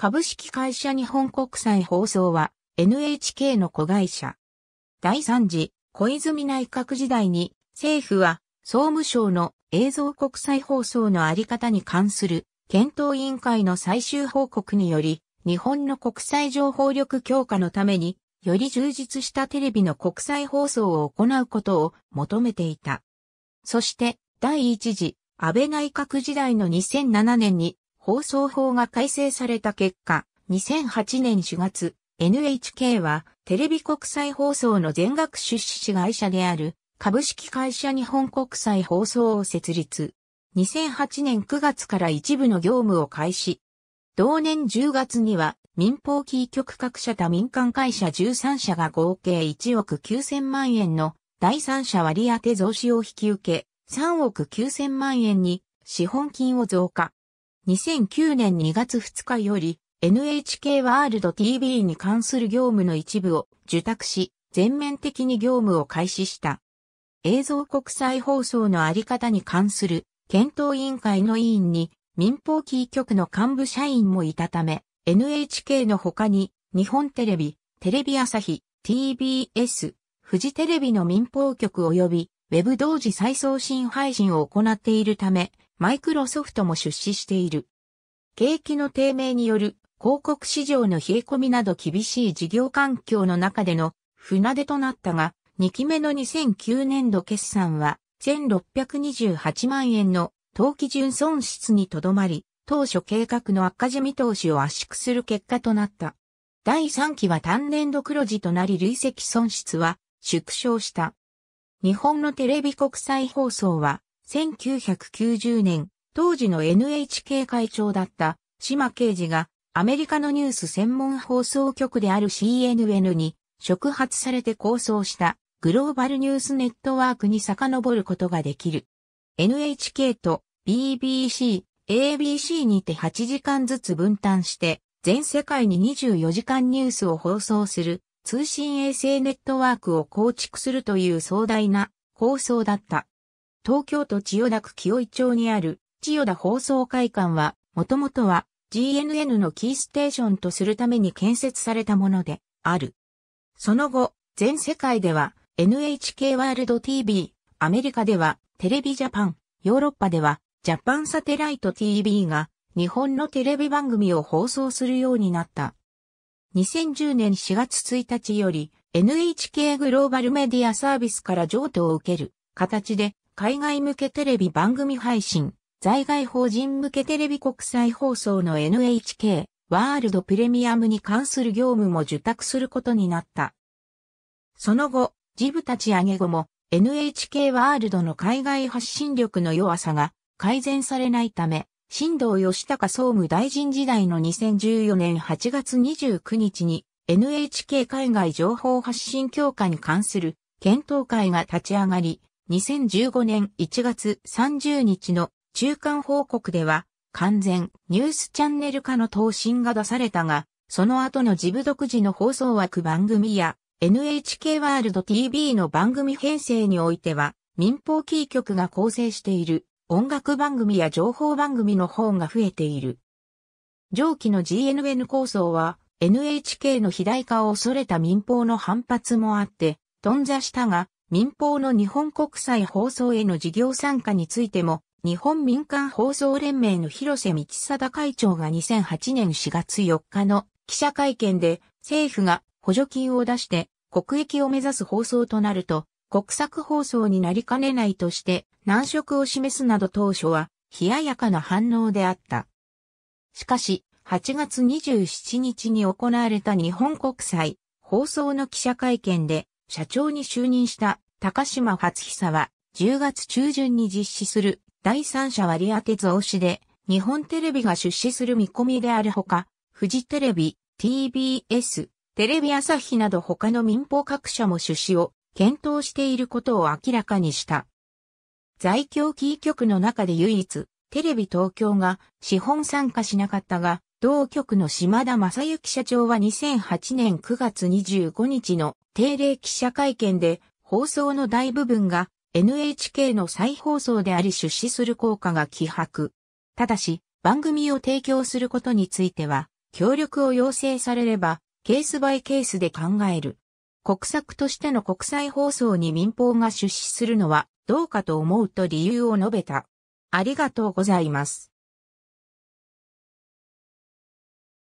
株式会社日本国際放送は NHK の子会社。第3次小泉内閣時代に政府は総務省の映像国際放送のあり方に関する検討委員会の最終報告により日本の国際情報力強化のためにより充実したテレビの国際放送を行うことを求めていた。そして第1次安倍内閣時代の2007年に放送法が改正された結果、2008年4月、NHK はテレビ国際放送の全額出資会社である株式会社日本国際放送を設立。2008年9月から一部の業務を開始。同年10月には民放キー局各社と民間会社13社が合計1億9000万円の第三者割当増資を引き受け、3億9000万円に資本金を増加。2009年2月2日より NHK ワールド TV に関する業務の一部を受託し、全面的に業務を開始した。映像国際放送のあり方に関する検討委員会の委員に民放キー局の幹部社員もいたため、NHK の他に日本テレビ、テレビ朝日、TBS、フジテレビの民放局及び、ウェブ同時再送信配信を行っているため、マイクロソフトも出資している。景気の低迷による広告市場の冷え込みなど厳しい事業環境の中での船出となったが、2期目の2009年度決算は1628万円の当期純損失にとどまり、当初計画の赤字見通しを圧縮する結果となった。第3期は単年度黒字となり累積損失は縮小した。日本のテレビ国際放送は1990年、当時の NHK 会長だった島刑事がアメリカのニュース専門放送局である CNN に触発されて構想したグローバルニュースネットワークに遡ることができる。NHK と BBC、ABC にて8時間ずつ分担して全世界に24時間ニュースを放送する通信衛星ネットワークを構築するという壮大な構想だった。東京都千代田区清井町にある千代田放送会館は、もともとは GNN のキーステーションとするために建設されたものである。その後、全世界では NHK ワールド TV、アメリカではテレビジャパン、ヨーロッパではジャパンサテライト TV が日本のテレビ番組を放送するようになった。2010年4月1日より NHK グローバルメディアサービスから譲渡を受ける形で海外向けテレビ番組配信、在外法人向けテレビ国際放送の NHK ワールドプレミアムに関する業務も受託することになった。その後、ジブ立ち上げ後も NHK ワールドの海外発信力の弱さが改善されないため、新藤義孝総務大臣時代の2014年8月29日に NHK 海外情報発信協会に関する検討会が立ち上がり、2015年1月30日の中間報告では、完全ニュースチャンネル化の答申が出されたが、その後の事務独自の放送枠番組や NHK ワールド TV の番組編成においては、民放キー局が構成している音楽番組や情報番組の方が増えている。上記の GNN 構想は NHK の肥大化を恐れた民放の反発もあって、頓挫したが、民放の日本国際放送への事業参加についても、日本民間放送連盟の広瀬道貞会長が2008年4月4日の記者会見で政府が補助金を出して国益を目指す放送となると国策放送になりかねないとして難色を示すなど当初は冷ややかな反応であった。しかし8月27日に行われた日本国際放送の記者会見で社長に就任した高島初久は10月中旬に実施する第三者割当増資で日本テレビが出資する見込みであるほか、富士テレビ、TBS、テレビ朝日など他の民放各社も出資を検討していることを明らかにした。在京キー局の中で唯一、テレビ東京が資本参加しなかったが、同局の島田正幸社長は2008年9月25日の定例記者会見で放送の大部分が NHK の再放送であり出資する効果が希薄。ただし、番組を提供することについては、協力を要請されれば、ケースバイケースで考える。国策としての国際放送に民放が出資するのはどうかと思うと理由を述べた。ありがとうございます。